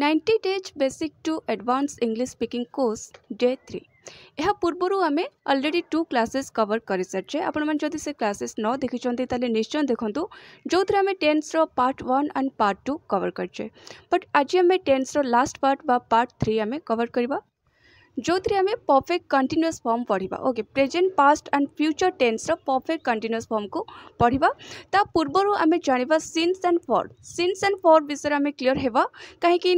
ninety days basic to advance English speaking course day three ଏହା ପୂର୍ବରୁ ଆମେ already two classes cover କରିସାରିଛେ ଆପଣମାନେ ଯଦି ସେ କ୍ଲାସେସ୍ ନ ଦେଖିଛନ୍ତି ତାହେଲେ ନିଶ୍ଚୟ ଦେଖନ୍ତୁ ଯେଉଁଥିରେ ଆମେ ଟେନ୍ସର part one and part two cover କରିଛେ ବଟ୍ ଆଜି ଆମେ ଟେନ୍ସର ଲାଷ୍ଟ ପାର୍ଟ ବା ପାର୍ଟ ଥ୍ରୀ ଆମେ କଭର୍ କରିବା जो थी आम परफेक्ट कंटिन्यूस फर्म पढ़ा okay present past and future टेन्सर परफेक्ट कंटिन्यूस फर्म को पढ़ा ता पूर्व आम जाना since and for since and for विषय आम क्लीयर होगा कहीं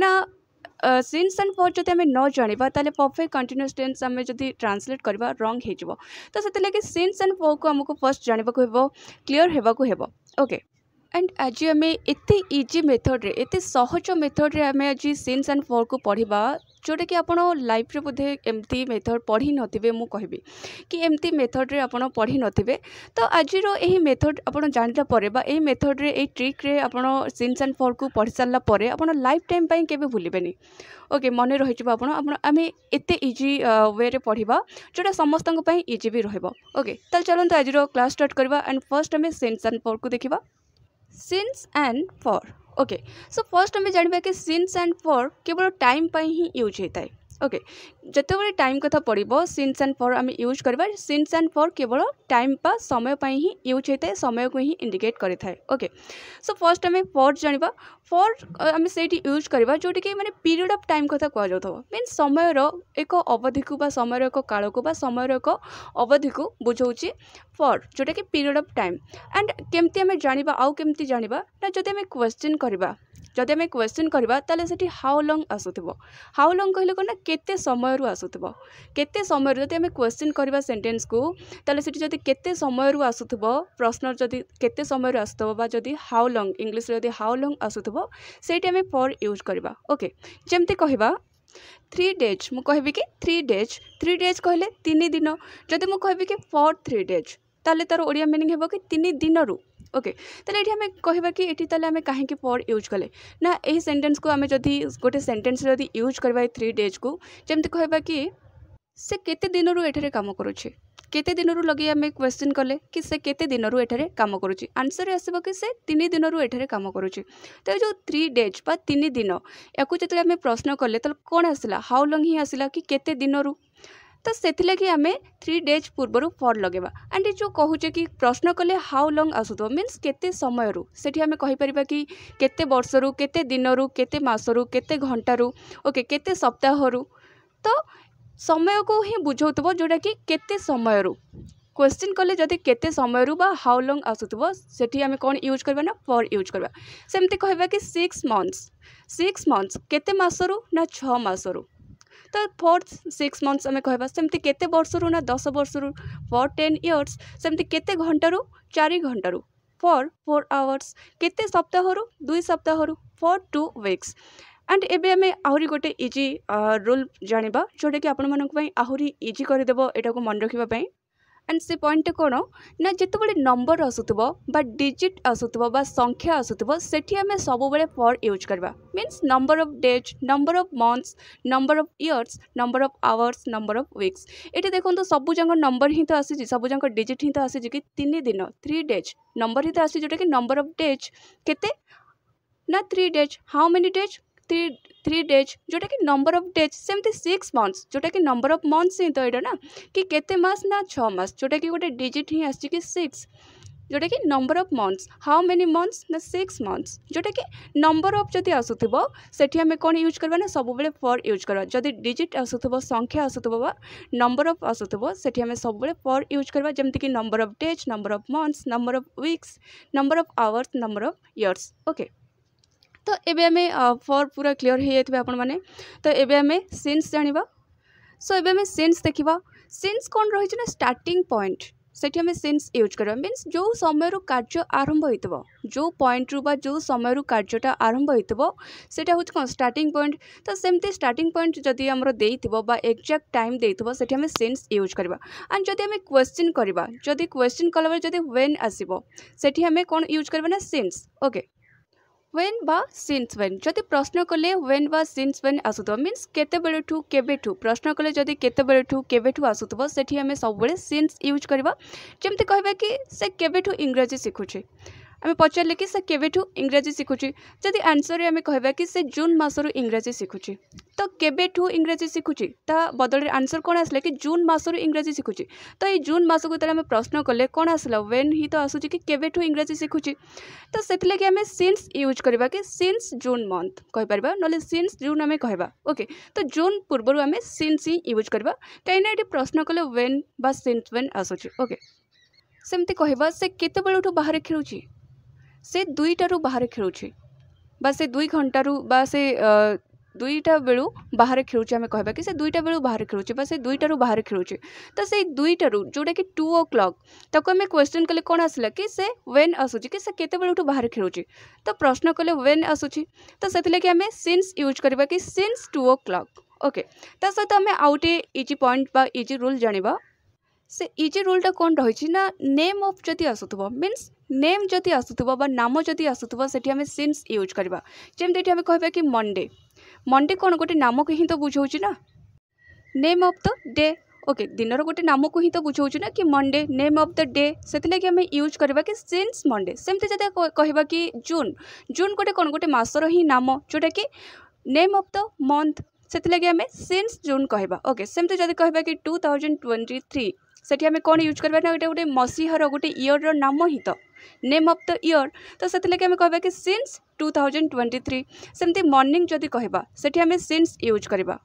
सीन्स एंड फर जब आम न जाना तो परफेक्ट कंटिन्यूस टेन्स आम जब ट्रांसलेट करवा रंग हो तो से लगे सीन्स एंड फर को आमको फर्स्ट जानवाक क्लीयर होगा ओके एंड आज आम एत इजी मेथड्रे सहज मेथड्रे आम आज सीन्स एंड फोर को पढ़ा ଯେଉଁଟାକି ଆପଣ ଲାଇଫ୍ରେ ବୋଧେ ଏମିତି ମେଥଡ଼୍ ପଢ଼ିନଥିବେ ମୁଁ କହିବି କି ଏମିତି ମେଥଡ଼୍ରେ ଆପଣ ପଢ଼ିନଥିବେ ତ ଆଜିର ଏହି ମେଥଡ଼୍ ଆପଣ ଜାଣିଲା ପରେ ବା ଏହି ମେଥଡ଼୍ରେ ଏହି ଟ୍ରିକ୍ରେ ଆପଣ ସିନ୍ସ ଆଣ୍ଡ ଫର୍କୁ ପଢ଼ି ସାରିଲା ପରେ ଆପଣ ଲାଇଫ୍ ଟାଇମ୍ ପାଇଁ କେବେ ଭୁଲିବେନି ଓକେ ମନେ ରହିଯିବ ଆପଣ ଆପଣ ଆମେ ଏତେ ଇଜି ୱେରେ ପଢ଼ିବା ଯେଉଁଟା ସମସ୍ତଙ୍କ ପାଇଁ ଇଜି ବି ରହିବ ଓକେ ତାହେଲେ ଚାଲନ୍ତୁ ଆଜିର କ୍ଲାସ୍ ଷ୍ଟାର୍ଟ କରିବା ଆଣ୍ଡ ଫାର୍ଷ୍ଟ ଆମେ ସିନ୍ସ ଆଣ୍ଡ ଫର୍କୁ ଦେଖିବା since and for okay so first आम जानवा कि सीन्स एंड फर केवल टाइम यूज होता है ওকে যেতবে টাইম কথা পড়ব সিন্স অ্যান্ড ফর আমি ইউজ করবা সিন্স অ্যান্ড ফর কেবল টাইম বা সময় পাই হি ইউজ হয়ে থাকে সময়কে হি ইন্ডিকেট করে থাকে ওকে সো ফার্স্ট আমি ফর জাঁয়া ফর আমি সেইটি ইউজ করা যেটিকি মানে পিরিয়ড অফ টাইম কথা কুযাও মিন সময়র এক অবধি বা সময়র এক কালক বা সময়র এক অবধি বুঝাউছি ফর যেটাকি পিরিয়ড অফ টাইম আন্ড কেমতি আমি জাঁয়া আউ কেমতি জাঁয়া না যদি আমি কোশ্চিন করা ଯଦି ଆମେ କ୍ୱେଶ୍ଚିନ୍ କରିବା ତାହେଲେ ସେଠି ହାଉ ଲଙ୍ଗ୍ ଆସୁଥିବ ହାଉ ଲଙ୍ଗ୍ କହିଲେ କ'ଣ ନା କେତେ ସମୟରୁ ଆସୁଥିବ କେତେ ସମୟରୁ ଯଦି ଆମେ କ୍ୱେଶ୍ଚିନ୍ କରିବା ସେଣ୍ଟେନ୍ସକୁ ତାହେଲେ ସେଠି ଯଦି କେତେ ସମୟରୁ ଆସୁଥିବ ପ୍ରଶ୍ନ ଯଦି କେତେ ସମୟରୁ ଆସୁଥିବ ବା ଯଦି ହାଉ ଲଙ୍ଗ୍ ଇଂଲିଶରେ ଯଦି ହାଉ ଲଙ୍ଗ୍ ଆସୁଥିବ ସେଇଠି ଆମେ ଫର୍ ୟୁଜ୍ କରିବା ଓକେ ଯେମିତି କହିବା ଥ୍ରୀ ଡେଜ୍ ମୁଁ କହିବି କି ଥ୍ରୀ ଡେଜ୍ ଥ୍ରୀ ଡେଜ୍ କହିଲେ ତିନି ଦିନ ଯଦି ମୁଁ କହିବି କି ଫର୍ ଥ୍ରୀ ଡେଜ୍ ତାହେଲେ ତା'ର ଓଡ଼ିଆ ମିନିଂ ହେବ କି ତିନି ଦିନରୁ ओके ତାହେଲେ ଏଠି ଆମେ କହିବା କି ଏଠି ତାହେଲେ ଆମେ କାହିଁକି ପର୍ ୟୁଜ୍ କଲେ ନା ଏହି ସେଣ୍ଟେନ୍ସକୁ ଆମେ ଯଦି ଗୋଟେ ସେଣ୍ଟେନ୍ସ ଯଦି ୟୁଜ୍ କରିବା ଏଇ ଥ୍ରୀ ଡେଜ୍କୁ ଯେମିତି କହିବା କି ସେ କେତେ ଦିନରୁ ଏଠାରେ କାମ କରୁଛି କେତେ ଦିନରୁ ଲଗାଇ ଆମେ କ୍ୱେଶ୍ଚିନ୍ କଲେ କି ସେ କେତେ ଦିନରୁ ଏଠାରେ କାମ କରୁଛି ଆନ୍ସର୍ ଆସିବ କି ସେ ତିନି ଦିନରୁ ଏଠାରେ କାମ କରୁଛି ତ ଏ ଯେଉଁ ଥ୍ରୀ ଡେଜ୍ ବା ତିନି ଦିନ ୟାକୁ ଯେତେବେଳେ ଆମେ ପ୍ରଶ୍ନ କଲେ ତାହେଲେ କ'ଣ ଆସିଲା ହାଉ ଲଙ୍ଗ୍ ହିଁ ଆସିଲା କି କେତେ ଦିନରୁ ତ ସେଥିଲାଗି ଆମେ ଥ୍ରୀ ଡେଜ୍ ପୂର୍ବରୁ ଫର୍ ଲଗାଇବା ଆଣ୍ଡ ଯେଉଁ କହୁଛେ କି ପ୍ରଶ୍ନ କଲେ ହାଉ ଲଙ୍ଗ୍ ଆସୁଥିବ ମିନ୍ସ କେତେ ସମୟରୁ ସେଠି ଆମେ କହିପାରିବା କି କେତେ ବର୍ଷରୁ କେତେ ଦିନରୁ କେତେ ମାସରୁ କେତେ ଘଣ୍ଟାରୁ ଓକେ କେତେ ସପ୍ତାହରୁ ତ ସମୟକୁ ହିଁ ବୁଝାଉଥିବ ଯେଉଁଟାକି କେତେ ସମୟରୁ क्वेश्चन कले जदि केते समय बा हाउ लंग आसुव से आम कौन यूज करवा ना फर यूज करवा सेमती कहवा कि सिक्स मंथ्स सिक्स मंथ्स केते मसरू ना छः मसरू ତ ଫୋର୍ ସିକ୍ସ ମନ୍ଥସ୍ ଆମେ କହିବା ସେମିତି କେତେ ବର୍ଷରୁ ନା ଦଶ ବର୍ଷରୁ ଫର୍ ଟେନ୍ ଇୟର୍ସ ସେମିତି କେତେ ଘଣ୍ଟାରୁ ଚାରି ଘଣ୍ଟାରୁ ଫର୍ ଫୋର୍ ଆୱାର୍ସ କେତେ ସପ୍ତାହରୁ ଦୁଇ ସପ୍ତାହରୁ ଫର୍ ଟୁ ୱିକ୍ସ ଆଣ୍ଡ ଏବେ ଆମେ ଆହୁରି ଗୋଟେ ଇଜି ରୁଲ୍ ଜାଣିବା ଯେଉଁଟାକି ଆପଣମାନଙ୍କ ପାଇଁ ଆହୁରି ଇଜି କରିଦେବ ଏଇଟାକୁ ମନେ ରଖିବା ପାଇଁ ଆଣ୍ଡ ସେ ପଏଣ୍ଟଟା କ'ଣ ନା ଯେତେବେଳେ ନମ୍ବର ଆସୁଥିବ ବା ଡିଜିଟ୍ ଆସୁଥିବ ବା ସଂଖ୍ୟା ଆସୁଥିବ ସେଠି ଆମେ ସବୁବେଳେ ଫର୍ ୟୁଜ୍ କରିବା means number of days number of months number of years number of hours number of weeks ଏଠି ଦେଖନ୍ତୁ ସବୁଯାକ ନମ୍ବର ହିଁ ତ ଆସିଛି ସବୁଯାକ ଡିଜିଟ୍ ହିଁ ତ ଆସିଛି କି ତିନି ଦିନ ଥ୍ରୀ ଡେଜ୍ ନମ୍ବର ହିଁ ତ ଆସିଛି ଯେଉଁଟାକି ନମ୍ବର ଅଫ୍ ଡେଜ୍ କେତେ ନା three days how many days three three days ଯେଉଁଟାକି ନମ୍ବର ଅଫ୍ ଡେଜ୍ ସେମିତି ସିକ୍ସ ମନ୍ଥସ୍ ଯେଉଁଟାକି ନମ୍ବର ଅଫ୍ ମନ୍ଥସ୍ ହିଁ ତ ଏଇଟା ନା କି କେତେ ମାସ ନା ଛଅ ମାସ ଯେଉଁଟାକି ଗୋଟେ ଡିଜିଟ୍ ହିଁ ଆସିଛି କି ସିକ୍ସ ଯେଉଁଟାକି number of months how many months ନା ସିକ୍ସ ମନ୍ଥସ୍ ଯେଉଁଟାକି ନମ୍ବର ଅଫ୍ ଯଦି ଆସୁଥିବ ସେଠି ଆମେ କ'ଣ ୟୁଜ୍ କରିବା ନା ସବୁବେଳେ ଫର୍ ୟୁଜ୍ କରିବା ଯଦି ଡିଜିଟ୍ ଆସୁଥିବ ସଂଖ୍ୟା ଆସୁଥିବ ବା ନମ୍ବର ଅଫ୍ ଆସୁଥିବ ସେଠି ଆମେ ସବୁବେଳେ ଫର୍ ୟୁଜ୍ କରିବା ଯେମିତିକି number of days number of months number of weeks number of hours number of years okay ତ ଏବେ ଆମେ ଫର୍ ପୁରା କ୍ଲିଅର୍ ହୋଇଯାଇଥିବେ ଆପଣମାନେ ତ ଏବେ ଆମେ ସିନ୍ସ ଜାଣିବା ସୋ ଏବେ ଆମେ ସିନ୍ସ ଦେଖିବା ସିନ୍ସ କ'ଣ ରହିଛି ନା ଷ୍ଟାର୍ଟିଂ ପଏଣ୍ଟ ସେଠି ଆମେ ସିନ୍ସ ୟୁଜ୍ କରିବା ମିନ୍ସ ଯେଉଁ ସମୟରୁ କାର୍ଯ୍ୟ ଆରମ୍ଭ ହୋଇଥିବ ଯେଉଁ ପଏଣ୍ଟରୁ ବା ଯେଉଁ ସମୟରୁ କାର୍ଯ୍ୟଟା ଆରମ୍ଭ ହୋଇଥିବ ସେଇଟା ହେଉଛି କ'ଣ ଷ୍ଟାର୍ଟିଂ ପଏଣ୍ଟ ତ ସେମିତି ଷ୍ଟାର୍ଟିଂ ପଏଣ୍ଟ ଯଦି ଆମର ଦେଇଥିବ ବା ଏକ୍ଜାକ୍ଟ ଟାଇମ୍ ଦେଇଥିବ ସେଠି ଆମେ ସିନ୍ସ ୟୁଜ୍ କରିବା ଆଣ୍ଡ ଯଦି ଆମେ କ୍ୱେଶ୍ଚିନ୍ କରିବା ଯଦି କ୍ୱେଶ୍ଚିନ୍ କଲାବେଳେ ଯଦି ୱେନ୍ ଆସିବ ସେଠି ଆମେ କ'ଣ ୟୁଜ୍ କରିବା ନା ସିନ୍ସ ଓକେ ওয়েন বা সিন্স ওয়েন যদি প্রশ্ন কলে ওয়েন বা সিন্স ওয়েন আসুথিব মিন্স কেতবেলঠু কেবেঠু প্রশ্ন কলে যদি কেতবেলঠু কেবেঠু আসুথিব সেটি আমি সবুলে সিন্স ইউজ করা যেমি কহবা কি সে কেবেঠু ইংরাজি শিখুছে आम पचारे कि से इंग्राजी शिखुची जदि आंसर में आम कह कि से जून मसर इंग्राजी शिखुची तो केवेठू इंग्राजी शिखुची ता बदल आंसर कौन आसा कि जून मसर इंग्राजी शिखुची तो ये जून मस को आम प्रश्न कले कौन आसला वेन ही तो आसूँ कि केवेठू इंग्राजी शिखुची तो से लगे आम सीन्स यूज करवा कि सिन्स जून मन्थ कहपर ना सिन्स जून आम कह ओके तो जून पूर्व आम सीन्स ही यूज करवा कहीं प्रश्न कले वेन सीन्स वेन व्वेन आसूँ ओके सेमती कहवा से केत बाहर खेलुची से दुईटू बाहर बा से दुई घंटार दुईटा बेलू बाहर खेलु आम कह दुईटा बेलू बाहर खेलु दुईटू बाहर खेलु तो से दुईटू जोटा कि टू ओ क्लक आम क्वेश्चन कले कौन आसला कि से व्वेन आसूची कि से केत बेलू बाहर खेलु तो प्रश्न कले व्वेन आसू तो से लगे आम सीन्स यूज करवा कि since two o'clock okay सहित आम आउ इजी पॉइंट इजी रूल जानवा ସେ ଇଜି ରୁଲ୍ଟା କ'ଣ ରହିଛି ନା ନେମ୍ ଅଫ୍ ଯଦି ଆସୁଥିବ ମିନ୍ସ ନେମ୍ ଯଦି ଆସୁଥିବ ବା ନାମ ଯଦି ଆସୁଥିବ ସେଠି ଆମେ ସିନ୍ସ ୟୁଜ୍ କରିବା ଯେମିତି ଏଠି ଆମେ କହିବା କି ମଣ୍ଡେ ମଣ୍ଡେ କ'ଣ ଗୋଟେ ନାମକୁ ହିଁ ତ ବୁଝାଉଛି ନା name of the day okay ଦିନର ଗୋଟେ ନାମକୁ ହିଁ ତ ବୁଝାଉଛି ନା କି Monday name of the day ସେଥିଲାଗି ଆମେ ୟୁଜ୍ କରିବା କି ସିନ୍ସ ମଣ୍ଡେ ସେମିତି ଯଦି କହିବା କି ଜୁନ୍ ଜୁନ୍ ଗୋଟେ କ'ଣ ଗୋଟେ ମାସର ହିଁ ନାମ ଯେଉଁଟାକି ନେମ୍ ଅଫ୍ ଦ ମନ୍ଥ ସେଥିଲାଗି ଆମେ ସିନ୍ସ ଜୁନ୍ କହିବା ଓକେ ସେମିତି ଯଦି କହିବା କି ଟୁ ଥାଉଜେଣ୍ଡ ଟ୍ୱେଣ୍ଟି ଥ୍ରୀ ସେଠି ଆମେ କ'ଣ ୟୁଜ୍ କରିବା ନା ଗୋଟେ ଗୋଟେ ମସିହାର ଗୋଟେ ଇୟର୍ର ନାମ ହିଁ ତ ନେମ୍ ଅଫ୍ ଦ ଇୟର୍ ତ ସେଥିଲାଗି ଆମେ କହିବା କି since two thousand twenty three ସେମିତି ମର୍ଣ୍ଣିଂ ଯଦି କହିବା ସେଠି ଆମେ ସିନ୍ସ ୟୁଜ୍ କରିବା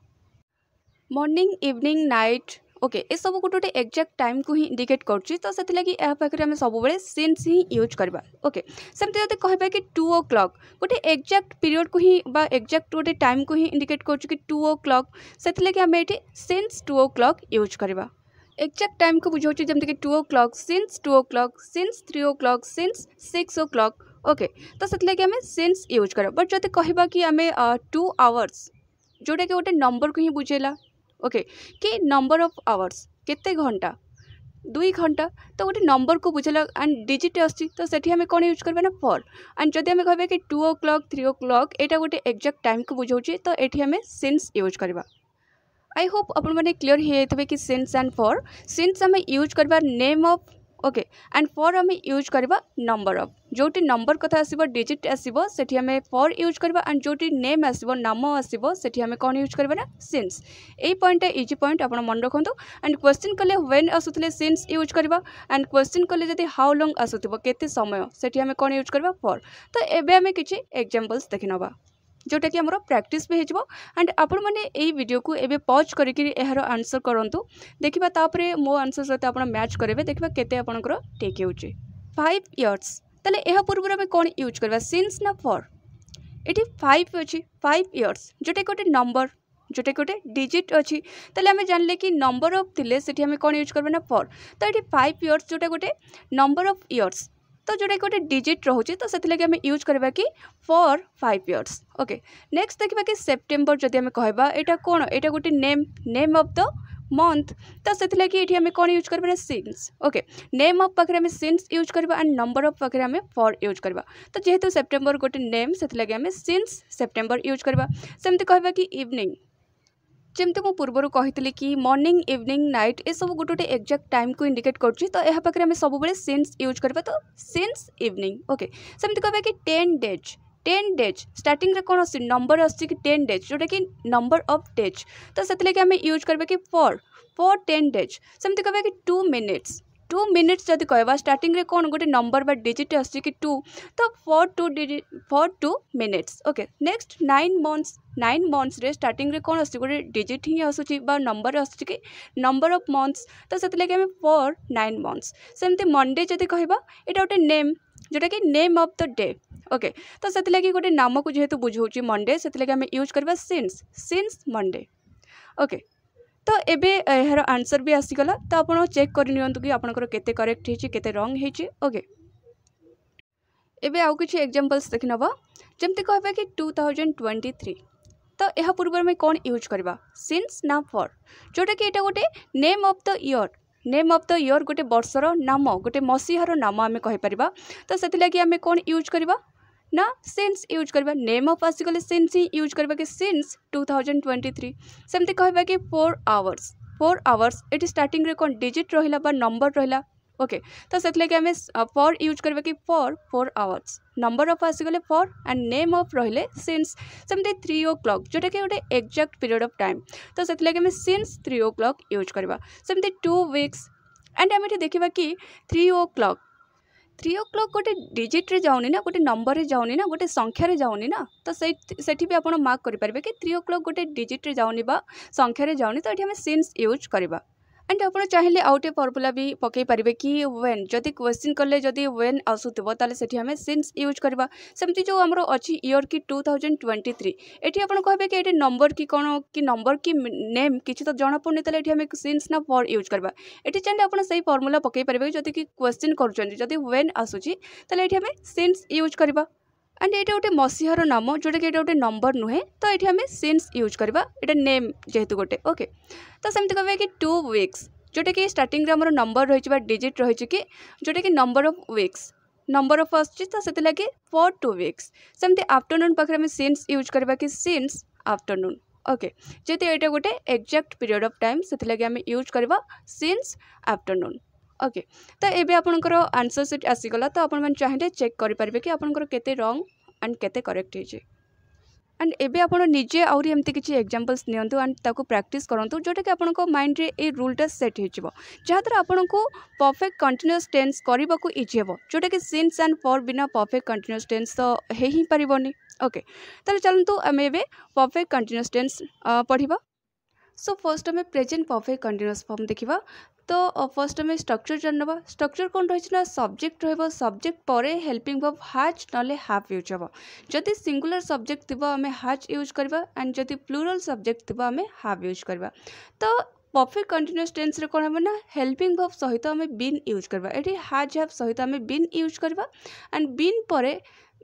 ମର୍ଣ୍ଣିଂ ଇଭିନିଂ ନାଇଟ୍ ओके एसबू गोटे गोटे एक्जाक्ट टाइम को ही इंडिकेट करुच्ची तो पाखे आम सबुबले सेन्स ही यूज करवा ओके सेमती जब कह कि टू ओ क्लक गोटे एक्जाक्ट पीरियड को ही एक्जाक्ट गोटे टाइम को ही इंडिकेट करुच्छे टू ओ क्लक् से आम ये since two o'clock use करवा एक्जाक्ट टाइम को बुझाऊ जमीक two o'clock since two o'clock since three o'clock since six o'clock okay तो से आम सेन्स यूज कर बट जो कह कि आम टू आवर्स जोटा कि गोटे नंबर को ही बुझेला ओके कि नंबर ऑफ आवर्स केते घंटा दुई घंटा तो गोटे नंबर को बुझेल एंड डिजिट आसी तो सेठी कौन यूज करवा ना फर एंड जदि हमें कहबे कि two o'clock three o'clock यहाँ गोटे एक्जाक्ट टाइम को बुझाऊे तो ये आम सिन्स यूज करवा आई होप आपण क्लीयर हो कि सिन्स एंड फर सिन्स आम यूज करवा name of okay and for आम यूज करवा नंबर अफ जोटी नंबर कथा आसो डिजिट आसो आम फर यूज करवा एंड जोटी नेम आस नाम आसो से आम कौन यूज करवा सीन्स यही पॉइंटा इज पॉइंट आप मन रखुद एंड क्वेश्चन कले व्वेन आसूले सिन्स यूज करवा एंड क्वेश्चन कले जब हाउ लंग आसूब के समय से कौन यूज करवा फर तो ये आम कि एक्जामपल्स देखने जोटा कि आम प्राक्ट भी हो एंड आपण मैंने यही भिडियो को एवं पज करके यार आंसर करूँ देखा तापर मो आंसर सहित आप मैच करेंगे देखा के आपंकर ठीक हो फाइव इयर्स তাহলে এর পূর্বে আমি কোণ ইউজ করবা সিন্স না ফর এটি ফাইভ অছি ফাইভ ইয়ার্স যেটা গোটে নম্বর যেটা গোটে ডিজিট অছি তাহলে আমি জানলে কি নম্বর অফ দিলে সেটি আমি কোণ ইউজ করবা না ফর তো এটি ফাইভ ইয়ার্স যেটা গোটে নম্বর অফ ইয়ার্স तो जोटा गोटे डिजिट रोचे तो से लगे आम यूज करवा कि four five years okay next देखा कि सेप्टेम्बर जब आम कह यहाँ कौन यहाँ गोटे name name of the month तो से लगे ये कौन यूज करवा सीन्स ओके नेम अफ पाखे आम सीन्स यूज करवा एंड नंबर अफ पाखे आम फर यूज करवा तो जेहतु सेप्टेम्बर गोटे नेम से आम सीन्स सेप्टेम्बर यूज करवा सेमती कह कि इवनिंग যেমি মু পূর্বর কহিলি কি মর্নিং ইভিনিং নাইট এসব গোটে গোটে এক্জাক্ট টাইম কু ইন্ডিকেট করছি তো এর পাখে আমি সবুলে সিন্স ইউজ করবা তো সিন্স ইভিনিং ওকে সেমি কহবা কি টেন ডেজ টেন ডেজ স্টার্টিংরে কোণ আসছে নম্বর আসছে কি টেন ডেজ যেটা কি নম্বর অফ ডেজ তো সেগে আমি ইউজ করবা কি ফর ফর টেন ডেজ সেমি কহবা কি টু মিনিটস টু মিনিটস যদি কহবা স্টার্টিংরে কোণ গোটে নম্বর বা ডিজিট আসছে কি টু তো for two digit for two minutes okay next nine months nine মন্থসরে স্টার্টিংরে কোণ আসছে গোটে ডিজিট হি আসুচি বা নম্বর আসছে কি নম্বর অফ মন্থস তো সেগে আমি ফর নাইন মন্থস সেমতি মন্ডে যদি কহবা এটা গোটে নেম जोटा कि name of the day okay तो से गोटे नाम को जेहेतु बुझाऊँ मंडे से आम यूज करवा सिन्स सिन्स मंडे ओके ତ ଏବେ ଏହାର ଆନ୍ସର୍ ବି ଆସିଗଲା ତ ଆପଣ ଚେକ୍ କରିନିଅନ୍ତୁ କି ଆପଣଙ୍କର କେତେ କରେକ୍ଟ ହେଇଛି କେତେ ରଙ୍ଗ ହେଇଛି ଓକେ ଏବେ ଆଉ କିଛି ଏକ୍ଜାମ୍ପଲ୍ସ ଦେଖିନେବା ଯେମିତି କହିବା କି ଟୁ ଥାଉଜେଣ୍ଡ ଟ୍ୱେଣ୍ଟି ଥ୍ରୀ ତ ଏହା ପୂର୍ବରୁ ଆମେ କ'ଣ ୟୁଜ୍ କରିବା ସିନ୍ସ ନା ଫର୍ ଯେଉଁଟାକି ଏଇଟା ଗୋଟେ name of the year name of the year ଗୋଟେ ବର୍ଷର ନାମ ଗୋଟେ ମସିହାର ନାମ ଆମେ କହିପାରିବା ତ ସେଥିଲାଗି ଆମେ କ'ଣ ୟୁଜ୍ କରିବା ना सिंस यूज करवा नेम ऑफ आसगले सिंस ही यूज करवा कि सिंस 2023 सेम ती कहबा कि 4 आवर्स 4 आवर्स इट स्टार्टिंग रे कोन डिजिट रहला बा नंबर रहला ओके तो सेतले के हमें फॉर uh, यूज करबा कि 4 4 आवर्स नंबर ऑफ आसगले 4 एंड नेम ऑफ रहले सिंस सेम ती 3 ओक्लॉक जोटा के ओटे एग्जैक्ट पीरियड ऑफ टाइम तो सेतले के हमें सिंस 3 ओक्लॉक यूज करबा सेम ती 2 वीक्स एंड हमें देखिबा कि 3 ओक्लॉक থ্রি ও ক্লক গোটে ডিজিট্রে যাওনি না গোটে নম্বরে যাওনি না গোটে সংখ্যারে যাওনি না তো সেই সেটি বি আপনার মার্ক করে পারবে কি থ্রি ও ক্লক গোটে ডিজিট্রে যাওনি বা সংখ্যারে যাওনি তো এটি আমি সিন্স ইউজ করা ଆଣ୍ଡ ଆପଣ ଚାହିଁଲେ ଆଉ ଗୋଟେ ଫର୍ମୁଲା ବି ପକାଇ ପାରିବେ କି ୱେନ୍ ଯଦି କ୍ୱେଶ୍ଚିନ୍ କଲେ ଯଦି ୱେନ୍ ଆସୁଥିବ ତାହେଲେ ସେଠି ଆମେ ସିନ୍ସ ୟୁଜ୍ କରିବା ସେମିତି ଯେଉଁ ଆମର ଅଛି ଇୟର୍ କି ଟୁ ଥାଉଜେଣ୍ଡ ଟ୍ୱେଣ୍ଟି ଥ୍ରୀ ଏଠି ଆପଣ କହିବେ କି ଏଠି ନମ୍ବର କି କ'ଣ କି ନମ୍ବର କି ନେମ୍ କିଛି ତ ଜଣାପଡ଼ୁନି ତାହେଲେ ଏଠି ଆମେ ସିନ୍ସ ନା ଫର୍ ୟୁଜ୍ କରିବା ଏଠି ଚାହିଁଲେ ଆପଣ ସେଇ ଫର୍ମୁଲା ପକାଇ ପାରିବେ ଯଦି କି କ୍ୱେଶ୍ଚିନ୍ କରୁଛନ୍ତି ଯଦି ୱେନ୍ ଆସୁଛି ତାହେଲେ ଏଠି ଆମେ ସିନ୍ସ ୟୁଜ୍ କରିବା ଆଣ୍ଡ ଏଇଟା ଗୋଟେ ମସିହାର ନାମ ଯେଉଁଟାକି ଏଇଟା ଗୋଟେ ନମ୍ବର ନୁହେଁ ତ ଏଇଠି ଆମେ ସିନ୍ସ ୟୁଜ୍ କରିବା ଏଇଟା ନେମ୍ ଯେହେତୁ ଗୋଟେ ଓକେ ତ ସେମିତି କହିବା କି ଟୁ ୱିକ୍ସ ଯେଉଁଟାକି ଷ୍ଟାର୍ଟିଂରେ ଆମର ନମ୍ବର ରହିଛି ବା ଡିଜିଟ୍ ରହିଛି କି ଯେଉଁଟାକି number of weeks number of ଆସୁଛି ତ ସେଥିଲାଗି ଫର୍ ଟୁ ୱିକ୍ସ ସେମିତି ଆଫ୍ଟରନୁନ୍ ପାଖରେ ଆମେ ସିନ୍ସ ୟୁଜ୍ କରିବା କି ସିନ୍ସ ଆଫ୍ଟରନୁନ୍ ଓକେ ଯେହେତୁ ଏଇଟା ଗୋଟେ ଏକ୍ଜାକ୍ଟ ପିରିୟଡ଼ ଅଫ୍ ଟାଇମ୍ ସେଥିଲାଗି ଆମେ ୟୁଜ୍ କରିବା ସିନ୍ସ ଆଫ୍ଟରନୁନ୍ ଓକେ ତ ଏବେ ଆପଣଙ୍କର ଆନ୍ସର୍ ସିଟ୍ ଆସିଗଲା ତ ଆପଣମାନେ ଚାହିଁଲେ ଚେକ୍ କରିପାରିବେ କି ଆପଣଙ୍କର କେତେ ରଙ୍ଗ ଆଣ୍ଡ କେତେ କରେକ୍ଟ ହେଇଛି ଆଣ୍ଡ ଏବେ ଆପଣ ନିଜେ ଆହୁରି ଏମିତି କିଛି ଏକ୍ଜାମ୍ପଲ୍ସ ନିଅନ୍ତୁ ଆଣ୍ଡ ତାକୁ ପ୍ରାକ୍ଟିସ୍ କରନ୍ତୁ ଯେଉଁଟାକି ଆପଣଙ୍କ ମାଇଣ୍ଡରେ ଏଇ ରୁଲ୍ଟା ସେଟ୍ ହେଇଯିବ ଯାହାଦ୍ୱାରା ଆପଣଙ୍କୁ ପରଫେକ୍ଟ କଣ୍ଟିନ୍ୟୁସ୍ ଟେନ୍ସ କରିବାକୁ ଇଜି ହେବ ଯେଉଁଟାକି ସିନ୍ସ ଆଣ୍ଡ ଫର୍ ବିନା ପରଫେକ୍ଟ କଣ୍ଟିନ୍ୟୁସ୍ ଟେନ୍ସ ତ ହେଇ ହିଁ ପାରିବନି ଓକେ ତାହେଲେ ଚାଲନ୍ତୁ ଆମେ ଏବେ ପରଫେକ୍ଟ କଣ୍ଟିନ୍ୟୁସ୍ ଟେନ୍ସ ପଢ଼ିବା ସୋ ଫର୍ଷ୍ଟ ଆମେ ପ୍ରେଜେଣ୍ଟ ପରଫେକ୍ଟ କଣ୍ଟିନ୍ୟୁସ୍ ଫର୍ମ ଦେଖିବା তো ফার্স্ট আমি স্ট্রকচর জানিনেবা স্ট্রকচর কোণ রয়েছে না সবজেক্ট রহব সবজেক্ট পরে হেল্পিং ভার্ব হ্যাচ নলে হ্যাভ ইউজ হব যদি সিঙ্গুলার সবজেক্ট থিব আমি হ্যাচ ইউজ করা অ্যান্ড যদি প্লুরাল সবজেক্ট থিব আমি হ্যাভ ইউজ করা তো परफेक्ट कंटिन्यूस टेन्स रे कोन हम ना हेल्पिंग वर्ब सहित आम बीन यूज करवा एठी हाज हैव सहित आम बीन यूज करवा एंड बीन परे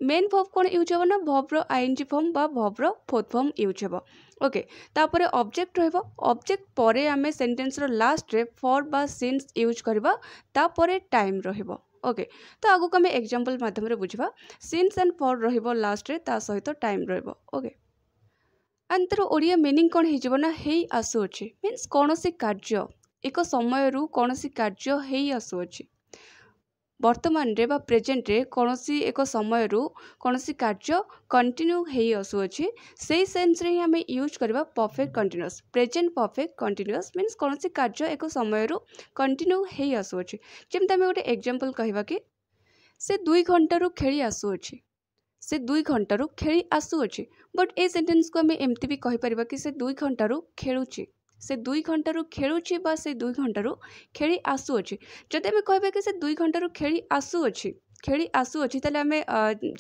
मेन वर्ब कोन यूज हम ना वर्ब रो आईएनजी फॉर्म बा वर्ब रो फोर्थ फॉर्म यूज हबो ଓକେ ତାପରେ ଅବଜେକ୍ଟ ରହିବ ଅବଜେକ୍ଟ ପରେ ଆମେ ସେଣ୍ଟେନ୍ସର ଲାଷ୍ଟରେ ଫର୍ ବା ସିନ୍ସ ୟୁଜ୍ କରିବା ତାପରେ ଟାଇମ୍ ରହିବ ଓକେ ତ ଆଗକୁ ଆମେ ଏକ୍ଜାମ୍ପଲ୍ ମାଧ୍ୟମରେ ବୁଝିବା ସିନ୍ସ ଆଣ୍ଡ ଫର୍ ରହିବ ଲାଷ୍ଟରେ ତା ସହିତ ଟାଇମ୍ ରହିବ ଓକେ ଆଣ୍ଡ ତା'ର ଓଡ଼ିଆ ମିନିଂ କ'ଣ ହେଇଯିବ ନା ହେଇ ଆସୁଅଛି ମିନ୍ସ କୌଣସି କାର୍ଯ୍ୟ ଏକ ସମୟରୁ କୌଣସି କାର୍ଯ୍ୟ ହେଇ ଆସୁଅଛି ବର୍ତ୍ତମାନରେ ବା ପ୍ରେଜେଣ୍ଟରେ କୌଣସି ଏକ ସମୟରୁ କୌଣସି କାର୍ଯ୍ୟ କଣ୍ଟିନ୍ୟୁ ହୋଇଆସୁଅଛି ସେଇ ସେନ୍ସରେ ହିଁ ଆମେ ୟୁଜ୍ କରିବା perfect continuous present perfect continuous means କୌଣସି କାର୍ଯ୍ୟ ଏକ ସମୟରୁ କଣ୍ଟିନ୍ୟୁ ହୋଇଆସୁଅଛି ଯେମିତି ଆମେ ଗୋଟେ ଏକ୍ଜାମ୍ପଲ୍ କହିବା କି ସେ ଦୁଇ ଘଣ୍ଟାରୁ ଖେଳି ଆସୁଅଛି ସେ ଦୁଇ ଘଣ୍ଟାରୁ ଖେଳି ଆସୁଅଛି ବଟ୍ ଏ ସେଣ୍ଟେନ୍ସକୁ ଆମେ ଏମିତି ବି କହିପାରିବା କି ସେ ଦୁଇ ଘଣ୍ଟାରୁ ଖେଳୁଛି ସେ ଦୁଇ ଘଣ୍ଟାରୁ ଖେଳୁଛି ବା ସେ ଦୁଇ ଘଣ୍ଟାରୁ ଖେଳି ଆସୁଅଛି ଯଦି ଆମେ କହିବା କି ସେ ଦୁଇ ଘଣ୍ଟାରୁ ଖେଳି ଆସୁଅଛି ଖେଳି ଆସୁଅଛି ତାହେଲେ ଆମେ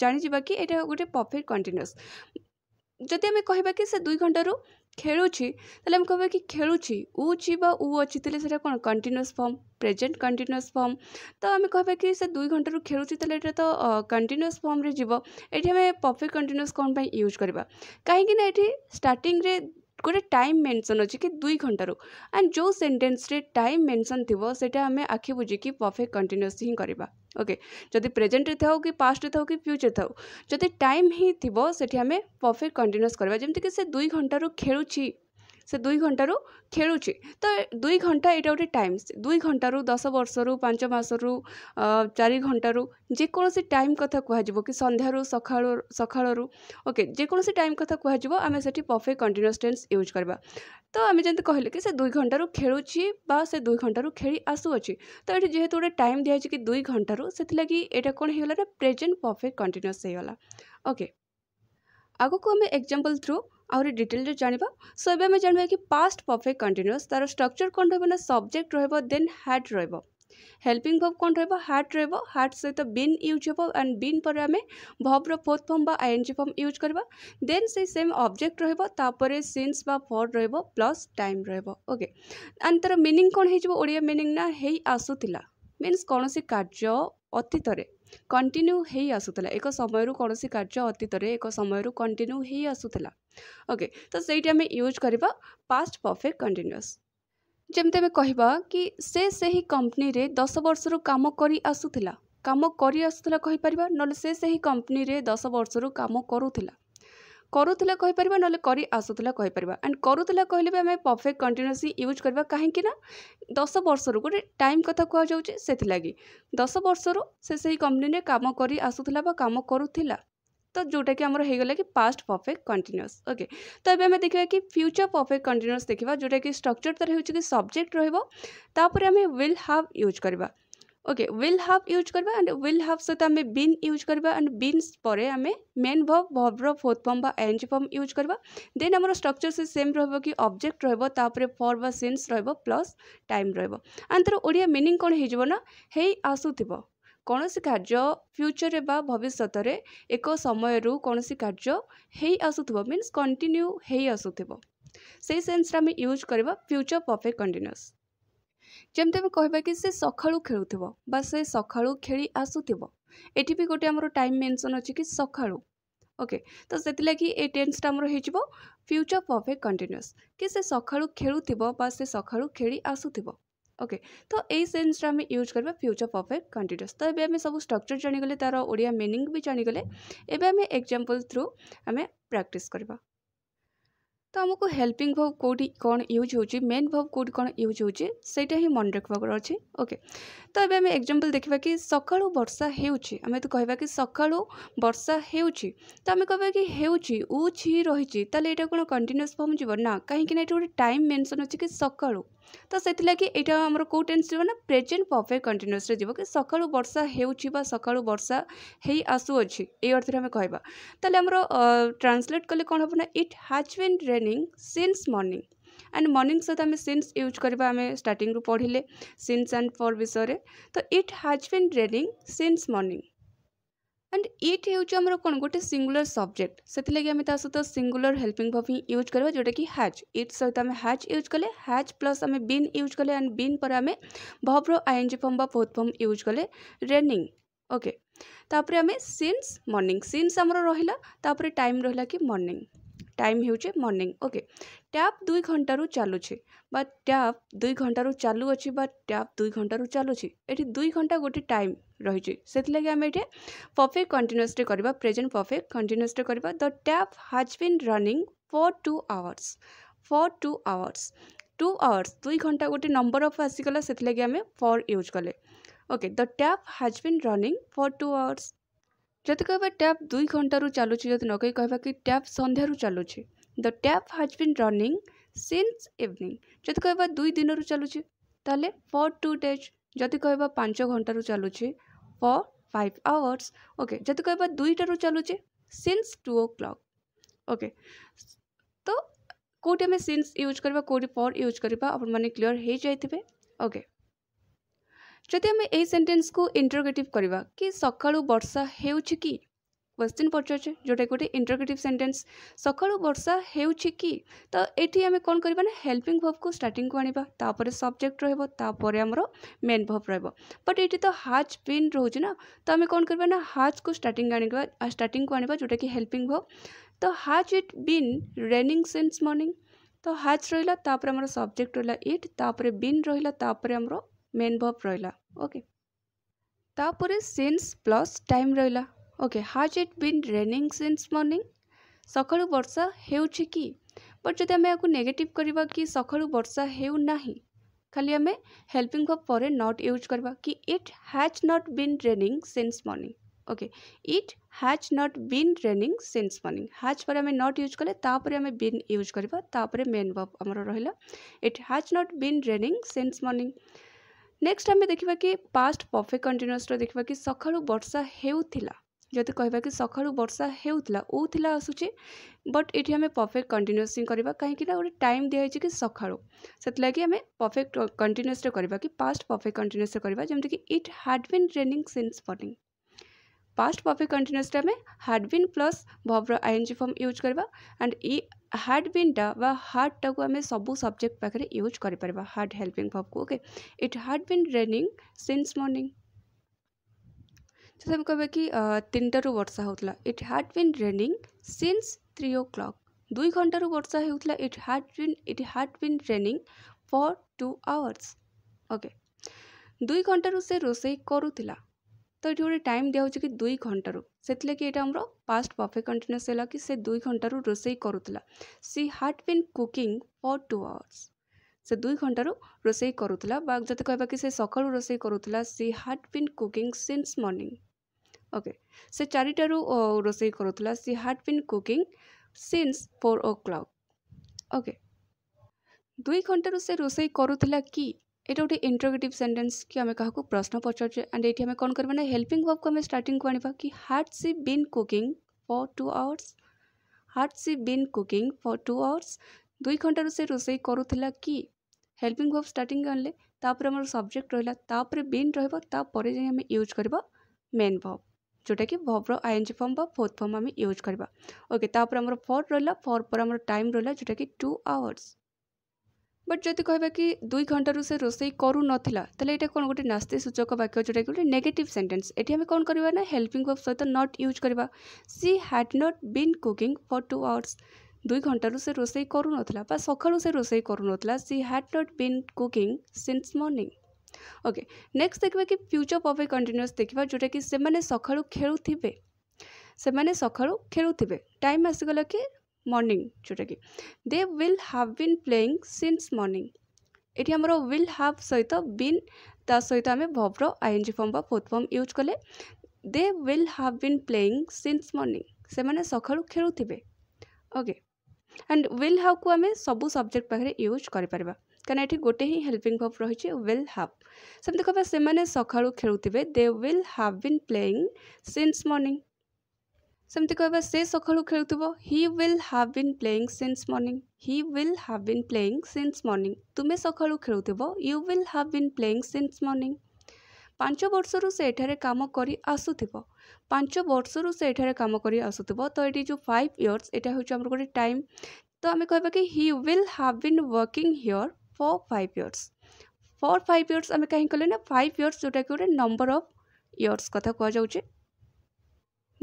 ଜାଣିଯିବା କି ଏଇଟା ଗୋଟେ ପରଫେକ୍ଟ କଣ୍ଟିନ୍ୟୁଅସ୍ ଯଦି ଆମେ କହିବା କି ସେ ଦୁଇ ଘଣ୍ଟାରୁ ଖେଳୁଛି ତାହେଲେ ଆମେ କହିବା କି ଖେଳୁଛି ଉଛି ବା ଉ ଅଛି ତାହେଲେ ସେଇଟା କ'ଣ continuous form present continuous form ତ ଆମେ କହିବା କି ସେ ଦୁଇ ଘଣ୍ଟାରୁ ଖେଳୁଛି ତାହେଲେ ଏଇଟା ତ କଣ୍ଟିନ୍ୟୁଅସ୍ ଫର୍ମରେ ଯିବ ଏଠି ଆମେ ପରଫେକ୍ଟ କଣ୍ଟିନ୍ୟୁଅସ୍ କ'ଣ ପାଇଁ ୟୁଜ୍ କରିବା କାହିଁକିନା ଏଠି ଷ୍ଟାର୍ଟିଂରେ गोटे टाइम मेनसन अच्छे कि दुई घंटार एंड जो सेन्टेन्सरे टाइम मेनसन थी ସେଇଟା ଆମେ ଆଖି ବୁଝିକି ପରଫେକ୍ଟ କଣ୍ଟିନ୍ୟୁଅସ୍ ହିଁ କରିବା ଓକେ ଯଦି ପ୍ରେଜେଣ୍ଟରେ ଥାଉ କି ପାଷ୍ଟରେ ଥାଉ କି ଫ୍ୟୁଚର୍ ଥାଉ ଯଦି ଟାଇମ୍ ହିଁ ଥିବ ସେଠି ଆମେ ପରଫେକ୍ଟ କଣ୍ଟିନ୍ୟୁଅସ୍ କରିବା ଯେମିତିକି ସେ ଦୁଇ ଘଣ୍ଟାରୁ ଖେଳୁଛି ସେ ଦୁଇ ଘଣ୍ଟାରୁ ଖେଳୁଛି ତ ଦୁଇ ଘଣ୍ଟା ଏଇଟା ଗୋଟେ ଟାଇମ୍ ଦୁଇ ଘଣ୍ଟାରୁ ଦଶ ବର୍ଷରୁ ପାଞ୍ଚ ମାସରୁ ଚାରି ଘଣ୍ଟାରୁ ଯେକୌଣସି ଟାଇମ୍ କଥା କୁହାଯିବ କି ସନ୍ଧ୍ୟାରୁ ସକାଳୁ ସକାଳରୁ ଓକେ ଯେକୌଣସି ଟାଇମ୍ କଥା କୁହାଯିବ ଆମେ ସେଠି ପରଫେକ୍ଟ କଣ୍ଟିନ୍ୟୁସ୍ ଟେନ୍ସ ୟୁଜ୍ କରିବା ତ ଆମେ ଯେମିତି କହିଲେ କି ସେ ଦୁଇ ଘଣ୍ଟାରୁ ଖେଳୁଛି ବା ସେ ଦୁଇ ଘଣ୍ଟାରୁ ଖେଳି ଆସୁଅଛି ତ ଏଠି ଯେହେତୁ ଗୋଟେ ଟାଇମ୍ ଦିଆଯାଇଛି କି ଦୁଇ ଘଣ୍ଟାରୁ ସେଥିଲାଗି ଏଇଟା କ'ଣ ହେଇଗଲା ନା ପ୍ରେଜେଣ୍ଟ ପରଫେକ୍ଟ କଣ୍ଟିନ୍ୟୁସ୍ ହେଇଗଲା ଓକେ ଆଗକୁ ଆମେ ଏକ୍ଜାମ୍ପଲ୍ ଥ୍ରୁ ଆହୁରି ଡିଟେଲ୍ରେ ଜାଣିବା ସୋ ଏବେ ଆମେ ଜାଣିବା କି ପାଷ୍ଟ ପରଫେକ୍ଟ କଣ୍ଟିନ୍ୟୁଅସ୍ ତା'ର ଷ୍ଟ୍ରକ୍ଚର୍ କ'ଣ ରହିବ ନା ସବଜେକ୍ଟ ରହିବ ଦେନ୍ ହ୍ୟାଟ୍ ରହିବ ହେଲ୍ପିଂ ଭବ୍ କ'ଣ ରହିବ ହ୍ୟାଟ୍ ରହିବ ହ୍ୟାଟ୍ ସହିତ ବିନ୍ ୟୁଜ୍ ହେବ ଆଣ୍ଡ ବିନ୍ ପରେ ଆମେ ଭବ୍ର ଫୋର୍ଥ ଫର୍ମ ବା ଆଇଏନ୍ଜି ଫର୍ମ ୟୁଜ୍ କରିବା ଦେନ୍ ସେଇ ସେମ୍ ଅବଜେକ୍ଟ ରହିବ ତାପରେ ସିନ୍ସ ବା ଭର୍ଡ଼ ରହିବ ପ୍ଲସ୍ ଟାଇମ୍ ରହିବ ଓକେ ଆଣ୍ଡ ତା'ର ମିନିଂ କ'ଣ ହେଇଯିବ ଓଡ଼ିଆ ମିନିଂ ନା ହେଇ ଆସୁଥିଲା ମିନ୍ସ କୌଣସି କାର୍ଯ୍ୟ ଅତୀତରେ କଣ୍ଟିନ୍ୟୁ ହେଇ ଆସୁଥିଲା ଏକ ସମୟରୁ କୌଣସି କାର୍ଯ୍ୟ ଅତୀତରେ ଏକ ସମୟରୁ କଣ୍ଟିନ୍ୟୁ ହେଇ ଆସୁଥିଲା ଓକେ ତ ସେଇଠି ଆମେ ୟୁଜ୍ କରିବା ପାଷ୍ଟ ପରଫେକ୍ଟ କଣ୍ଟିନ୍ୟୁଅସ୍ ଯେମିତି ଆମେ କହିବା କି ସେ ସେହି କମ୍ପାନୀରେ ଦଶ ବର୍ଷରୁ କାମ କରି ଆସୁଥିଲା କାମ କରି ଆସୁଥିଲା କହିପାରିବା ନହେଲେ ସେ ସେହି କମ୍ପାନୀରେ ଦଶ ବର୍ଷରୁ କାମ କରୁଥିଲା କରୁଥିଲା କହିପାରିବା ନହେଲେ କରି ଆସୁଥିଲା କହିପାରିବା ଆଣ୍ଡ କରୁଥିଲା କହିଲେ ବି ଆମେ ପରଫେକ୍ଟ କଣ୍ଟିନ୍ୟୁସଲି ୟୁଜ୍ କରିବା କାହିଁକି ନା ଦଶ ବର୍ଷରୁ ଗୋଟେ ଟାଇମ୍ କଥା କୁହାଯାଉଛି ସେଥିଲାଗି ଦଶ ବର୍ଷରୁ ସେ ସେହି କମ୍ପାନୀରେ କାମ କରି ଆସୁଥିଲା ବା କାମ କରୁଥିଲା ତ ଯେଉଁଟାକି ଆମର ହେଇଗଲା କି ପାଷ୍ଟ ପରଫେକ୍ଟ କଣ୍ଟିନ୍ୟୁସ୍ ଓକେ ତ ଏବେ ଆମେ ଦେଖିବା କି ଫ୍ୟୁଚର୍ ପରଫେକ୍ଟ କଣ୍ଟିନ୍ୟୁସ୍ ଦେଖିବା ଯେଉଁଟାକି ଷ୍ଟ୍ରକ୍ଚର୍ ତା'ର ହେଉଛି କି ସବଜେକ୍ଟ ରହିବ ତାପରେ ଆମେ ୱିଲ୍ ହାଭ୍ ୟୁଜ୍ କରିବା ওকে ୱିଲ୍ ହାଭ୍ ୟୁଜ୍ କରିବା ଆଣ୍ଡ ୱିଲ୍ ହାଭ୍ ସହିତ ଆମେ ବିନ୍ ୟୁଜ୍ କରିବା ଆଣ୍ଡ ବିନ୍ସ ପରେ ଆମେ ମେନ୍ ଭବ୍ ଭବ୍ର ଫୋର୍ଥ ଫର୍ମ ବା ଏରେଞ୍ଜ ଫର୍ମ ୟୁଜ୍ କରିବା ଦେନ୍ ଆମର ଷ୍ଟ୍ରକ୍ଚର୍ ସେ ସେମ୍ ରହିବ କି ଅବଜେକ୍ଟ ରହିବ ତାପରେ ଫର୍ ବା ସିନ୍ସ ରହିବ ପ୍ଲସ୍ ଟାଇମ୍ ରହିବ ଆଣ୍ଡ ତା'ର ଓଡ଼ିଆ ମିନିଂ କ'ଣ ହେଇଯିବ ନା ହେଇ ଆସୁଥିବ କୌଣସି କାର୍ଯ୍ୟ ଫ୍ୟୁଚର୍ରେ ବା ଭବିଷ୍ୟତରେ ଏକ ସମୟରୁ କୌଣସି କାର୍ଯ୍ୟ ହେଇ ଆସୁଥିବ ମିନ୍ସ କଣ୍ଟିନ୍ୟୁ ହେଇ ଆସୁଥିବ ସେଇ ସେନ୍ସରେ ଆମେ ୟୁଜ୍ କରିବା ଫ୍ୟୁଚର୍ ପରଫେକ୍ଟ କଣ୍ଟିନ୍ୟୁଅସ୍ ଯେମିତି ଆମେ କହିବା କି ସେ ସକାଳୁ ଖେଳୁଥିବ ବା ସେ ସକାଳୁ ଖେଳି ଆସୁଥିବ ଏଠି ବି ଗୋଟେ ଆମର ଟାଇମ୍ ମେନ୍ସନ୍ ଅଛି କି ସକାଳୁ ଓକେ ତ ସେଥିଲାଗି ଏ ଟେନ୍ସଟା ଆମର ହେଇଯିବ ଫ୍ୟୁଚର୍ ପରଫେକ୍ଟ କଣ୍ଟିନ୍ୟୁଅସ୍ କି ସେ ସକାଳୁ ଖେଳୁଥିବ ବା ସେ ସକାଳୁ ଖେଳି ଆସୁଥିବ ଓକେ ତ ଏଇ ସେନ୍ସଟା ଆମେ ୟୁଜ୍ କରିବା ଫ୍ୟୁଚର୍ ପରଫେକ୍ଟ କଣ୍ଟିନ୍ୟୁଅସ୍ ତ ଏବେ ଆମେ ସବୁ ଷ୍ଟ୍ରକ୍ଚର୍ ଜାଣିଗଲେ ତା'ର ଓଡ଼ିଆ ମିନିଂ ବି ଜାଣିଗଲେ ଏବେ ଆମେ ଏକ୍ଜାମ୍ପଲ୍ ଥ୍ରୁ ଆମେ ପ୍ରାକ୍ଟିସ୍ କରିବା ତ ଆମକୁ ହେଲ୍ପିଂ ଭବ୍ କେଉଁଠି କ'ଣ ୟୁଜ୍ ହେଉଛି ମେନ୍ ଭବ୍ କେଉଁଠି କ'ଣ ୟୁଜ୍ ହେଉଛି ସେଇଟା ହିଁ ମନେ ରଖିବାର ଅଛି ଓକେ ତ ଏବେ ଆମେ ଏକ୍ଜାମ୍ପଲ୍ ଦେଖିବା କି ସକାଳୁ ବର୍ଷା ହେଉଛି ଆମେ ତ କହିବା କି ସକାଳୁ ବର୍ଷା ହେଉଛି ତ ଆମେ କହିବା କି ହେଉଛି ଉଛି ରହିଛି ତାହେଲେ ଏଇଟା କ'ଣ କଣ୍ଟିନ୍ୟୁଅସ୍ ଫର୍ମ ଯିବ ନା କାହିଁକିନା ନା ଏଠି ଗୋଟେ ଟାଇମ୍ ମେନ୍ସନ୍ ଅଛି କି ସକାଳୁ ତ ସେଥିଲାଗି ଏଇଟା ଆମର କେଉଁ ଟେନ୍ସ ଯିବ ନା ପ୍ରେଜେଣ୍ଟ ପରଫେକ୍ଟ କଣ୍ଟିନ୍ୟୁସରେ ଯିବ କି ସକାଳୁ ବର୍ଷା ହେଉଛି ବା ସକାଳୁ ବର୍ଷା ହେଇ ଆସୁଅଛି ଏଇ ଅର୍ଥରେ ଆମେ କହିବା ତାହେଲେ ଆମର ଟ୍ରାନ୍ସଲେଟ୍ କଲେ କ'ଣ ହେବ ନା it has been raining since morning and morning ସହିତ ଆମେ ସିନ୍ସ ୟୁଜ୍ କରିବା ଆମେ ଷ୍ଟାର୍ଟିଂରୁ ପଢ଼ିଲେ ସିନ୍ସ ଆଣ୍ଡ ଫର୍ ବିଷୟରେ ତ it has been raining since morning and it ହେଉଛି ଆମର କ'ଣ ଗୋଟେ ସିଙ୍ଗୁଲାର ସବଜେକ୍ଟ ସେଥିଲାଗି ଆମେ ତା ସହିତ ସିଙ୍ଗୁଲାର ହେଲ୍ପିଂ ଭବ୍ ହିଁ ୟୁଜ୍ କରିବା ଯେଉଁଟାକି ହ୍ୟାଜ୍ ଇଟ୍ ସହିତ ଆମେ ହ୍ୟାଜ୍ ୟୁଜ୍ କଲେ ହ୍ୟାଜ୍ ପ୍ଲସ୍ ଆମେ ବିନ୍ ୟୁଜ୍ କଲେ ଆଣ୍ଡ ବିନ୍ ପରେ ଆମେ ଭବ୍ର ଆଇଏନ୍ଜି ଫର୍ମ ବା ବହୁତ ଫର୍ମ ୟୁଜ୍ କଲେ ରେନିଂ ଓକେ ତାପରେ ଆମେ ସିନ୍ସ ମର୍ଣ୍ଣିଂ ସିନ୍ସ ଆମର ରହିଲା ତାପରେ ଟାଇମ୍ ରହିଲା କି ମର୍ଣ୍ଣିଂ ଟାଇମ୍ ହେଉଛି ମର୍ଣ୍ଣିଂ ଓକେ ଟ୍ୟାପ୍ ଦୁଇ ଘଣ୍ଟାରୁ ଚାଲୁଛି ବା ଟ୍ୟାପ୍ ଦୁଇ ଘଣ୍ଟାରୁ ଚାଲୁଅଛି ବା ଟ୍ୟାପ୍ ଦୁଇ ଘଣ୍ଟାରୁ ଚାଲୁଛି ଏଠି ଦୁଇ ଘଣ୍ଟା ଗୋଟେ ଟାଇମ୍ ରହିଛି ସେଥିଲାଗି ଆମେ ଏଠି ପରଫେକ୍ଟ କଣ୍ଟିନ୍ୟୁଅସ୍ଲି କରିବା ପ୍ରେଜେଣ୍ଟ ପରଫେକ୍ଟ କଣ୍ଟିନ୍ୟୁଅସ୍ଲି କରିବା the tap has been running for two hours for two hours two hours ଦୁଇ ଘଣ୍ଟା ଗୋଟେ ନମ୍ବର ଅଫ୍ ଆସିଗଲା ସେଥିଲାଗି ଆମେ ଫର୍ ୟୁଜ୍ କଲେ okay the tap has been running for two hours ଯଦି କହିବା ଟ୍ୟାପ୍ ଦୁଇ ଘଣ୍ଟାରୁ ଚାଲୁଛି ଯଦି ନ କହି କହିବା କି ଟ୍ୟାପ୍ ସନ୍ଧ୍ୟାରୁ ଚାଲୁଛି the tap has been running since evening ଯଦି କହିବା ଦୁଇ ଦିନରୁ ଚାଲୁଛି ତାହେଲେ ଫର୍ ଟୁ ଡେଜ୍ ଯଦି କହିବା ପାଞ୍ଚ ଘଣ୍ଟାରୁ ଚାଲୁଛି फर फाइव आवर्स ओके जो कह दुईट रू चलुचे since two o'clock okay तो कौटी आम सिन्स यूज करवा कौट फर यूज करने क्लीअर हो जाए ओके जदि आम ये सेन्टेन्स को इंटरोगेटिव करवा कि सका वर्षा हो क्वेश्चन पचारुचे ଯେଉଁଟା ଗୋଟେ ଇଣ୍ଟରଗେଟିଭ୍ ସେଣ୍ଟେନ୍ସ ସକାଳୁ ବର୍ଷା ହେଉଛି କି ତ ଏଠି ଆମେ କ'ଣ କରିବା ନା ହେଲ୍ପିଂ ଭବ୍କୁ ଷ୍ଟାର୍ଟିଂକୁ ଆଣିବା ତାପରେ ସବଜେକ୍ଟ ରହିବ ତାପରେ ଆମର ମେନ୍ ଭବ୍ ରହିବ ବଟ୍ ଏଠି ତ ହାଜ୍ ବିନ୍ ରହୁଛି ନା ତ ଆମେ କ'ଣ କରିବା ନା ହାଜ୍କୁ ଷ୍ଟାର୍ଟିଂ ଆଣିବା ଷ୍ଟାର୍ଟିଂକୁ ଆଣିବା ଯେଉଁଟାକି ହେଲ୍ପିଂ ଭବ୍ ତ has it been raining since morning ତ ହାଜ୍ ରହିଲା ତାପରେ ଆମର ସବଜେକ୍ଟ ରହିଲା ଇଟ୍ ତାପରେ ବିନ୍ ରହିଲା ତାପରେ ଆମର ମେନ୍ ଭବ୍ ରହିଲା ଓକେ ତାପରେ ସିନ୍ସ ପ୍ଲସ୍ ଟାଇମ୍ ରହିଲା okay has it been raining since morning सकाल वर्षा होट जदि आम आपको नेगेटिव करवा कि सकाल वर्षा होना खाली आम हेल्पिंग पर नट यूज करवा कि it has not been raining since morning okay it has not been raining since morning has पर आम नट यूज कलेपर आम बीन यूज करापर मेन वर्ब आम रहा it has not been raining since morning next आम देखा कि पास्ट परफेक्ट कंटिन्यूस देखा कि सकाल वर्षा होता जदि कह सका वर्षा होता थी आसूचे बट ये आम परफेक्ट कंटिन्यूस करवा कहीं गोटे टाइम दिखाई कि सका से आम परफेक्ट कंटिन्यूस करवा कि पास्ट परफेक्ट कंटिन्यूस करवा जमी कि it had been raining since morning past perfect continuous आम हाड बीन प्लस भव्र I N G form use करवा एंड इ हार्ड बीनटा व हार्डटा को आम सब सब्जेक्ट पाखे यूज कर हार्ड हेल्पिंग भव को okay it had been raining since morning ସେମାନଙ୍କୁ ତିନିଟାରୁ ବର୍ଷା ହେଉଥିଲା it had been raining since three o'clock ଦୁଇ ଘଣ୍ଟାରୁ ବର୍ଷା ହେଉଥିଲା it had been it had been raining for two hours okay ଦୁଇ ଘଣ୍ଟାରୁ ସେ ରୋଷେଇ କରୁଥିଲା ତ ଏଠି ଗୋଟେ ଟାଇମ୍ ଦିଆହେଉଛି କି ଦୁଇ ଘଣ୍ଟାରୁ ସେଥିଲାଗି ଏଇଟା ଆମର ପାଷ୍ଟ ପରଫେକ୍ଟ କଣ୍ଟିନ୍ୟୁସ୍ ହେଲା କି ସେ ଦୁଇ ଘଣ୍ଟାରୁ ରୋଷେଇ କରୁଥିଲା she had been cooking for two hours ସେ ଦୁଇ ଘଣ୍ଟାରୁ ରୋଷେଇ କରୁଥିଲା ବା ଯଦି କହିବା କି ସେ ସକାଳୁ ରୋଷେଇ କରୁଥିଲା she had been cooking since morning okay ସେ ଚାରିଟାରୁ ରୋଷେଇ କରୁଥିଲା she had been cooking since four o'clock okay ଦୁଇ ଘଣ୍ଟାରୁ ସେ ରୋଷେଇ କରୁଥିଲା କି ଏଇଟା ଗୋଟେ ଇଣ୍ଟ୍ରୋଗେଟିଭ୍ ସେଣ୍ଟେନ୍ସ କି ଆମେ କାହାକୁ ପ୍ରଶ୍ନ ପଚାରୁଛେ ଆଣ୍ଡ ଏଇଠି ଆମେ କ'ଣ କରିବା ନା ହେଲ୍ପିଂ ଭବ୍କୁ ଆମେ ଷ୍ଟାର୍ଟିଂକୁ ଆଣିବା କି had she been cooking for two hours had she been cooking for two hours ଦୁଇ ଘଣ୍ଟାରୁ ସେ ରୋଷେଇ କରୁଥିଲା କି ହେଲ୍ପିଂ ଭବ୍ ଷ୍ଟାର୍ଟିଂ ଆଣିଲେ ତାପରେ ଆମର ସବଜେକ୍ଟ ରହିଲା ତାପରେ ବିନ୍ ରହିବ ତାପରେ ଯାଇ ଆମେ ୟୁଜ୍ କରିବା ମେନ୍ ଭବ୍ ଯେଉଁଟାକି ଭବ୍ର ଆଇଏନ୍ଜି ଫର୍ମ ବା ଫୋର୍ଥ ଫର୍ମ ଆମେ ୟୁଜ୍ କରିବା ଓକେ ତାପରେ ଆମର ଫୋର୍ ରହିଲା ଫୋର୍ ପରେ ଆମର ଟାଇମ୍ ରହିଲା ଯେଉଁଟାକି ଟୁ ଆୱାର୍ସ ବଟ୍ ଯଦି କହିବା କି ଦୁଇ ଘଣ୍ଟାରୁ ସେ ରୋଷେଇ କରୁନଥିଲା ତାହେଲେ ଏଇଟା କ'ଣ ଗୋଟେ ନାସ୍ତି ସୂଚକ ବାକ୍ୟ ଯେଉଁଟାକି ଗୋଟେ ନେଗେଟିଭ୍ ସେଣ୍ଟେନ୍ସ ଏଠି ଆମେ କ'ଣ କରିବା ନା ହେଲ୍ପିଂ ଭବ୍ ସହିତ ନଟ୍ ୟୁଜ୍ କରିବା she had not been cooking for two hours ଦୁଇ ଘଣ୍ଟାରୁ ସେ ରୋଷେଇ କରୁନଥିଲା ବା ସକାଳୁ ସେ ରୋଷେଇ କରୁନଥିଲା she had not been cooking since morning okay next ଦେଖିବା କି ଫ୍ୟୁଚର ପର୍ଫେକ୍ଟ କଣ୍ଟିନ୍ୟୁଅସ୍ ଦେଖିବା ଯେଉଁଟାକି ସେମାନେ ସକାଳୁ ଖେଳୁଥିବେ ସେମାନେ ସକାଳୁ ଖେଳୁଥିବେ ଟାଇମ୍ ଆସିଗଲା କି ମର୍ଣ୍ଣିଂ ଯେଉଁଟାକି they will have been playing since morning ଏଠି ଆମର ୱିଲ୍ ହାଭ୍ ସହିତ ବିନ୍ ତା ସହିତ ଆମେ ଭବ୍ର ଆଇଏନ୍ଜି ଫର୍ମ ବା ଫୋର୍ଥ ଫର୍ମ ୟୁଜ୍ କଲେ they will have been playing since morning ସେମାନେ ସକାଳୁ ଖେଳୁଥିବେ ଓକେ ଆଣ୍ଡ ୱିଲ୍ ହାଭ୍କୁ ଆମେ ସବୁ ସବଜେକ୍ଟ ପାଖରେ ୟୁଜ୍ କରିପାରିବା କାରଣ ଏଠି ଗୋଟେ ହିଁ ହେଲ୍ପିଂ ଭବ୍ ରହିଛି ୱିଲ୍ ହାଭ୍ ସେମିତି କହିବା ସେମାନେ ସକାଳୁ ଖେଳୁଥିବେ they will have been playing since morning ସେମିତି କହିବା ସେ ସକାଳୁ ଖେଳୁଥିବ he will have been playing since morning he will have been playing since morning ତୁମେ ସକାଳୁ ଖେଳୁଥିବ you will have been playing since morning ପାଞ୍ଚ ବର୍ଷରୁ ସେ ଏଠାରେ କାମ କରି ଆସୁଥିବ ପାଞ୍ଚ ବର୍ଷରୁ ସେ ଏଠାରେ କାମ କରି ଆସୁଥିବ ତ ଏଠି ଯେଉଁ ଫାଇଭ୍ ଇୟର୍ସ ଏଇଟା ହେଉଛି ଆମର ଗୋଟେ ଟାଇମ୍ ତ ଆମେ କହିବା କି he will have been working here for five years for five years আমি କାହିଁ କହିଲେ ନା ଫାଇଭ୍ ଇୟର୍ସ ଯେଉଁଟାକି ଗୋଟେ ନମ୍ବର ଅଫ୍ ଇୟର୍ସ କଥା କୁହାଯାଉଛି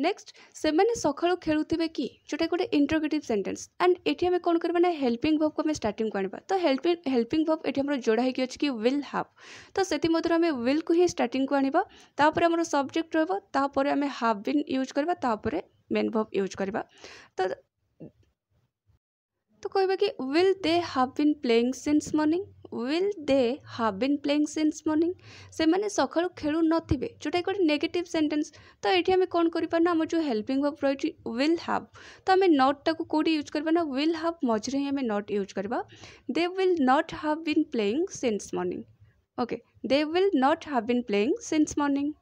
ନେକ୍ସଟ ସେମାନେ ସକାଳୁ ଖେଳୁଥିବେ କି ଯେଉଁଟାକି ଗୋଟେ ଇଣ୍ଟରଗେଟିଭ୍ ସେଣ୍ଟେନ୍ସ ଆଣ୍ଡ ଏଠି ଆମେ କ'ଣ କରିବା ନା ହେଲ୍ପିଂ ଭବ୍କୁ ଆମେ ଷ୍ଟାର୍ଟିଂକୁ ଆଣିବା ତ ହେଲ୍ପିଂ ହେଲ୍ପିଂ ଭବ୍ ଏଠି ଆମର ଯୋଡ଼ା ହେଇକି ଅଛି କି ୱିଲ୍ ହାଭ୍ ତ ସେଥିମଧ୍ୟରୁ ଆମେ ୱିଲ୍କୁ ହିଁ ଷ୍ଟାର୍ଟିଂକୁ ଆଣିବା ତାପରେ ଆମର ସବଜେକ୍ଟ ରହିବ ତାପରେ ଆମେ ହାଭ୍ ବିନ୍ ୟୁଜ୍ କରିବା ତାପରେ ମେନ୍ ଭବ୍ ୟୁଜ୍ କରିବା ତ तो कह कि will they have been playing since morning will they have been playing since morning से मैंने सका खेलु नए जोटा गोटे नेगेटिव सेन्टेन्स तो ये आम कौन करना आम जो हेल्पिंग वर्क रही विल हाव तो आम नट्टा कोई यूज करवा ना विल हाव मझे ही आम नट यूज करवा they will not have been playing since morning okay they will not have been playing since morning